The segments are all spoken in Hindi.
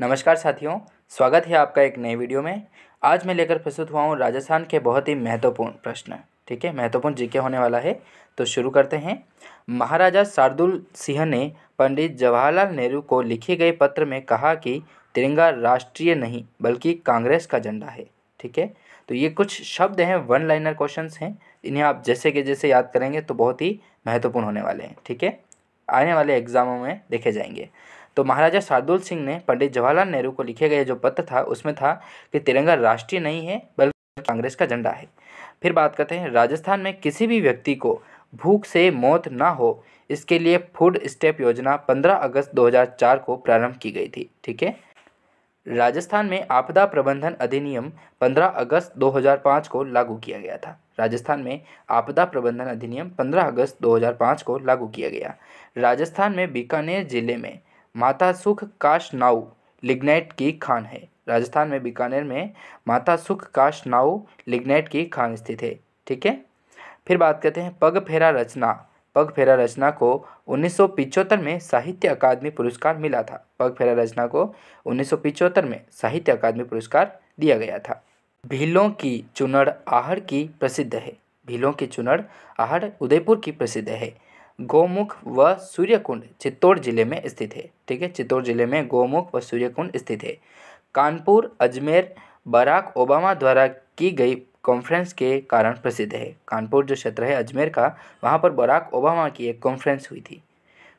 नमस्कार साथियों स्वागत है आपका एक नए वीडियो में आज मैं लेकर प्रस्तुत हुआ हूँ राजस्थान के बहुत ही महत्वपूर्ण प्रश्न ठीक है महत्वपूर्ण जीके होने वाला है तो शुरू करते हैं महाराजा शार्दुल सिंह ने पंडित जवाहरलाल नेहरू को लिखे गए पत्र में कहा कि तिरंगा राष्ट्रीय नहीं बल्कि कांग्रेस का झंडा है ठीक है तो ये कुछ शब्द हैं वन लाइनर क्वेश्चन हैं इन्हें आप जैसे के जैसे याद करेंगे तो बहुत ही महत्वपूर्ण होने वाले हैं ठीक है आने वाले एग्ज़ामों में देखे जाएंगे तो महाराजा शार्दुल सिंह ने पंडित जवाहरलाल नेहरू को लिखे गए जो पत्र था उसमें था कि तिरंगा राष्ट्रीय नहीं है बल्कि कांग्रेस का झंडा है फिर बात करते हैं राजस्थान में किसी भी व्यक्ति को भूख से मौत ना हो इसके लिए फूड स्टेप योजना 15 अगस्त 2004 को प्रारंभ की गई थी ठीक है राजस्थान में आपदा प्रबंधन अधिनियम 15 अगस्त 2005 को लागू किया गया था राजस्थान में आपदा प्रबंधन अधिनियम 15 अगस्त 2005 को लागू किया गया राजस्थान में बीकानेर जिले में माता सुख काश नाऊ लिग्नाइट की खान है राजस्थान में बीकानेर में माता सुख काश नाऊ लिग्नाइट की खान स्थित है ठीक है फिर बात करते हैं पग फेरा रचना पग फेरा रचना को उन्नीस में साहित्य अकादमी पुरस्कार मिला था पग फेरा रचना को उन्नीस में साहित्य अकादमी पुरस्कार दिया गया था भीलों की चुनड़ आहड़ की प्रसिद्ध है भीलों की चुनड़ आहड़ उदयपुर की प्रसिद्ध है गोमुख व सूर्यकुंड चित्तौड़ जिले में स्थित है ठीक है चित्तौड़ जिले में गोमुख व सूर्यकुंड स्थित है कानपुर अजमेर बराक ओबामा द्वारा की गई कॉन्फ्रेंस के कारण प्रसिद्ध है कानपुर जो क्षेत्र है अजमेर का वहाँ पर बराक ओबामा की एक कॉन्फ्रेंस हुई थी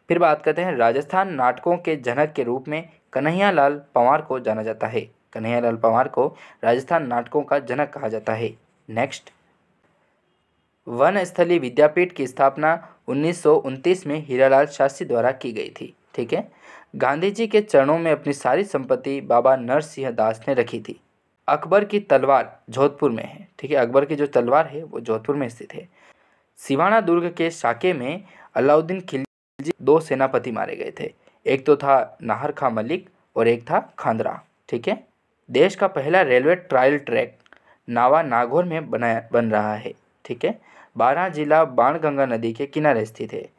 फिर बात करते हैं राजस्थान नाटकों के जनक के रूप में कन्हैया लाल पंवार को जाना जाता है कन्हैया लाल पंवार को राजस्थान नाटकों का जनक कहा जाता है नेक्स्ट वन स्थली विद्यापीठ की स्थापना उन्नीस में हीरालाल शास्त्री द्वारा की गई थी ठीक है गांधी जी के चरणों में अपनी सारी संपत्ति बाबा नरसिंह दास ने रखी थी अकबर की तलवार जोधपुर में है ठीक है अकबर की जो तलवार है वो जोधपुर में स्थित है सिवाना दुर्ग के शाके में अलाउद्दीन खिलजी दो सेनापति मारे गए थे एक तो था नाहर खां मलिक और एक था खांदरा ठीक है देश का पहला railway trial track Nawa Nagaur में बनाया बन रहा है ठीक है बारह जिला बाणगंगा नदी के किनारे स्थित है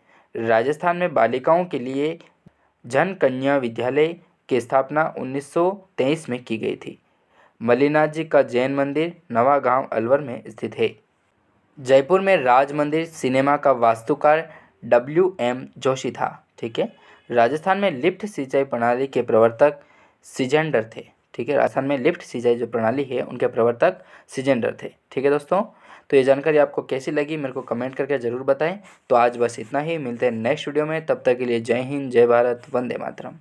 राजस्थान में बालिकाओं के लिए जन कन्या विद्यालय की स्थापना 1923 में की गई थी मल्लीनाथ जी का जैन मंदिर नवा अलवर में स्थित है जयपुर में राज मंदिर सिनेमा का वास्तुकार डब्ल्यू एम जोशी था ठीक है राजस्थान में लिफ्ट सिंचाई प्रणाली के प्रवर्तक सिजेंडर थे ठीक है राजस्थान में लिफ्ट सिंचाई जो प्रणाली है उनके प्रवर्तक सिजेंडर थे ठीक है दोस्तों तो ये जानकारी आपको कैसी लगी मेरे को कमेंट करके ज़रूर बताएं तो आज बस इतना ही मिलते हैं नेक्स्ट वीडियो में तब तक के लिए जय हिंद जय भारत वंदे मातरम